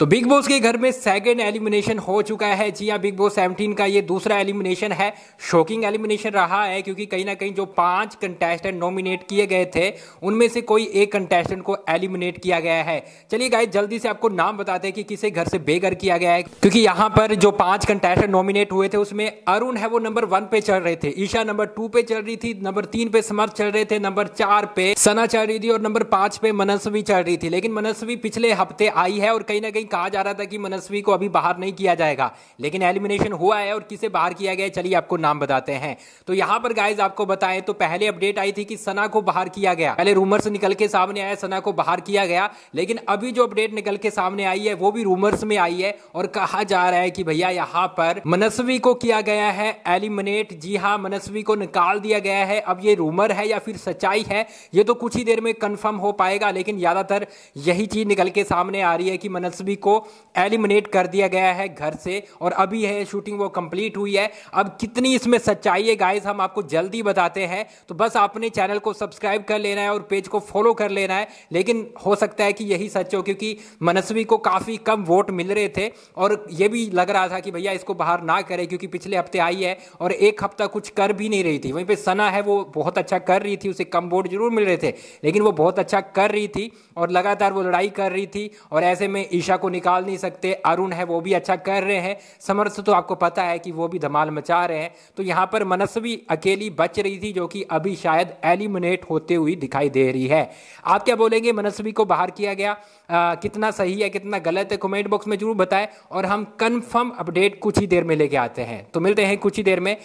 तो big boss के घर में सेकेंड एलिमिनेशन हो चुका है जी हाँ बिग बॉस 17 का ये दूसरा एलिमिनेशन है शॉकिंग एलिमिनेशन रहा है क्योंकि कहीं ना कहीं जो पांच कंटेस्टेंट नॉमिनेट किए गए थे उनमें से कोई एक कंटेस्टेंट को एलिमिनेट किया गया है चलिए गाइस जल्दी से आपको नाम बताते हैं कि किसे घर से बेघर किया गया है क्योंकि यहाँ पर जो पांच कंटेस्टेंट नॉमिनेट हुए थे उसमें अरुण है वो नंबर वन पे चल रहे थे ईशा नंबर टू पे चल रही थी नंबर तीन पे समर्थ चल रहे थे नंबर चार पे सना चल रही थी और नंबर पांच पे मनस्वी चल रही थी लेकिन मनस्वी पिछले हफ्ते आई है और कहीं ना कहीं कहीं कहा जा रहा था कि मनस्वी को अभी बाहर नहीं किया जाएगा लेकिन एलिमिनेशन हुआ है और किसे बाहर किया गया चलिए आपको नाम बताते हैं तो यहां पर गाइज आपको बताएं तो पहले अपडेट आई थी कि सना को बाहर किया गया पहले रूमर्स निकल के सामने आया सना को बाहर किया गया लेकिन अभी जो अपडेट निकल के सामने आई है वो भी रूमर्स में आई है और कहा जा रहा है कि भैया यहाँ पर मनस्वी को किया गया है एलिमिनेट जी हाँ मनस्वी को निकाल दिया गया है अब ये रूमर है या फिर सच्चाई है ये तो कुछ ही देर में कंफर्म हो पाएगा लेकिन ज्यादातर यही चीज निकल के सामने आ रही है कि मनस्वी सभी को एलिमिनेट कर दिया गया है घर से और अभी है शूटिंग वो कंप्लीट हुई है अब कितनी इसमें सच्चाई है गाइस हम आपको जल्दी बताते हैं तो बस आपने चैनल को सब्सक्राइब कर लेना है और पेज को फॉलो कर लेना है लेकिन हो सकता है कि यही सच हो क्योंकि मनस्वी को काफ़ी कम वोट मिल रहे थे और ये भी लग रहा था कि भैया इसको बाहर ना करे क्योंकि पिछले हफ्ते आई है और एक हफ्ता कुछ कर भी नहीं रही थी वहीं पर सना है वो बहुत अच्छा कर रही थी उसे कम वोट जरूर मिल रहे थे लेकिन वो बहुत अच्छा कर रही थी और लगातार वो लड़ाई कर रही थी और ऐसे में ईशा को निकाल नहीं सकते अरुण है वो भी अच्छा कर रहे हैं समर्थ तो आपको पता है कि वो भी धमाल मचा रहे हैं तो यहाँ पर मनस्वी अकेली बच रही थी जो कि अभी शायद एलिमिनेट होते हुई दिखाई दे रही है आप क्या बोलेंगे मनस्वी को बाहर किया गया आ, कितना सही है कितना गलत है कमेंट बॉक्स में जरूर बताएं और हम कन्फर्म अपडेट कुछ ही देर में लेके आते हैं तो मिलते हैं कुछ ही देर में